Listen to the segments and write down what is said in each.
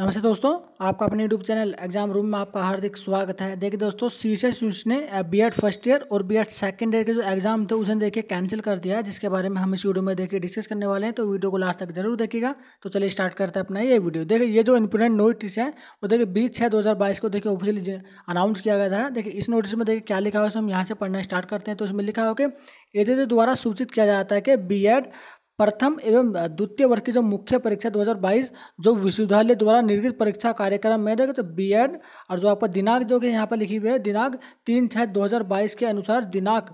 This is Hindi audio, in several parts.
नमस्ते दोस्तों आपका अपने यूट्यूब चैनल एग्जाम रूम में आपका हार्दिक स्वागत है देखिए दोस्तों सीसीएस यूनिट्स ने बी एड फर्स्ट ईयर और बी एड सेकेंड ईयर के जो एग्जाम थे उसे देखिए कैंसिल कर दिया है जिसके बारे में हम इस वीडियो में देखिए डिस्कस करने वाले हैं तो वीडियो को लास्ट तक जरूर देखिएगा तो चलिए स्टार्ट करते हैं अपना ये वीडियो देखिए ये जो इंपोर्टेंट नोटिस है वो देखिए बीस छः दो को देखिए ऑफिशियली अनाउंस किया गया था देखिए इस नोटिस में देखिए क्या लिखा हुआ है हम यहाँ से पढ़ना स्टार्ट करते हैं तो उसमें लिखा हो कि एजेज द्वारा सूचित किया जाता है कि बी एड प्रथम एवं द्वितीय वर्ग की जो मुख्य परीक्षा 2022 जो विश्वविद्यालय द्वारा निर्गत परीक्षा कार्यक्रम में देखें तो बी और जो आपका दिनांक जो कि यहाँ पर लिखी हुई है दिनांक तीन छः 2022 के अनुसार दिनांक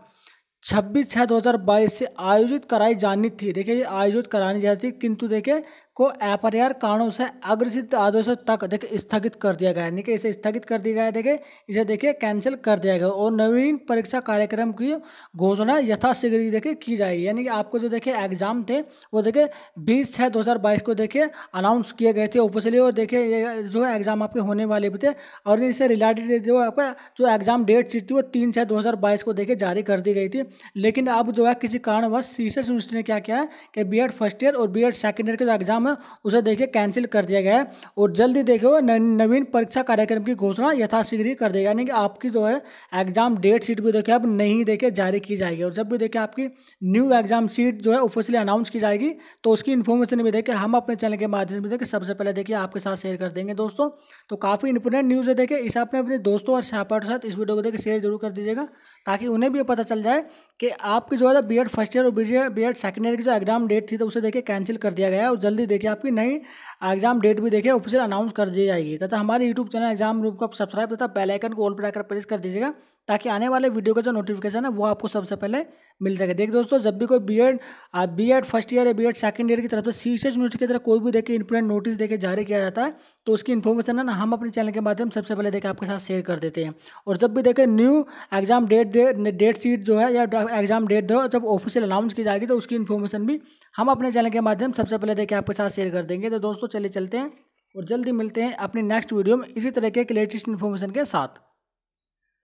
छब्बीस छः दो हज़ार बाईस से आयोजित कराई जानी थी देखिए ये आयोजित करानी जाती किंतु देखिए को अपरिहार कारणों से अग्रसित आदेशों तक देखिए स्थगित कर दिया गया यानी कि इसे स्थगित कर दिया गया देखिए इसे देखिए कैंसिल कर दिया गया और नवीन परीक्षा कार्यक्रम की घोषणा यथाशीघ्र ही देखिए की जाएगी यानी कि आपको जो देखिए एग्जाम थे वो देखिए बीस छः दो हज़ार बाईस को देखिए अनाउंस किए गए थे ऑफिसली और देखिए ये जो है एग्जाम आपके होने वाले भी थे और इससे रिलेटेड जो आपका जो एग्जाम डेट शीट थी वो तीन छः दो हज़ार बाईस को देखिए जारी कर दी गई थी लेकिन अब जो है किसी कारणवश सीसेस यूनिवर्सिटी ने क्या किया कि बी फर्स्ट ईयर और बी सेकेंड ईयर का जो एग्जाम है उसे देखिए कैंसिल कर दिया गया है और जल्दी देखे नवीन परीक्षा कार्यक्रम की घोषणा यथाशीघ्र कर देगा यानी कि आपकी जो है एग्जाम डेट सीट भी देखिए अब नहीं देखे जारी की जाएगी और जब भी देखिए आपकी न्यू एग्जाम सीट जो है ऑफिशियली अनाउंस की जाएगी तो उसकी इन्फॉर्मेशन भी देखे हम अपने चैनल के माध्यम से देखें सबसे पहले देखिए आपके साथ शेयर कर देंगे दोस्तों तो काफ़ी इंपोर्टेंट न्यूज़ है देखिए इसे अपने अपने दोस्तों और सहपाठ के साथ इस वीडियो को देखिए शेयर जरूर कर दीजिएगा ताकि उन्हें भी पता चल जाए कि आपकी जो है बी एड फर्स्ट ईयर और बी एड सेकेंड ईयर की जो एग्जाम डेट थी तो उसे देखिए कैंसिल कर दिया गया और जल्दी देखिए आपकी नई एग्जाम डेट भी देखिए ऑफिशियल अनाउंस कर दी जाएगी तथा हमारे यूट्यूब चैनल एग्जाम रूप को सब्सक्राइब तथा बेलाइकन को ऑल पर आकर प्रेस कर दीजिएगा ताकि आने वाले वीडियो का जो नोटिफिकेशन है वो आपको सबसे पहले मिल सके देखिए दोस्तों जब भी कोई B Ed B Ed first year या बी एड सेकेंड ईयर की तरफ से सी सी यूनिवर्सिटी की तरफ कोई भी देखे इंपोर्टेंट नोटिस देखे जारी किया जाता है तो उसकी इन्फॉर्मेशन है ना हम अपने चैनल के माध्यम सबसे पहले देखें आपके साथ शेयर कर देते हैं और जब भी देखें न्यू एग्जाम डेट दे डेट शीट जो है या एग्जाम डेट दो जब ऑफिशियल अनाउंस की जाएगी तो उसकी इन्फॉर्मेशन भी हम अपने चैनल के माध्यम सबसे पहले देखें आपके साथ शेयर कर देंगे तो दोस्तों चले चलते हैं और जल्दी मिलते हैं अपने नेक्स्ट वीडियो में इसी तरह के लेटेस्ट इन्फॉर्मेशन के साथ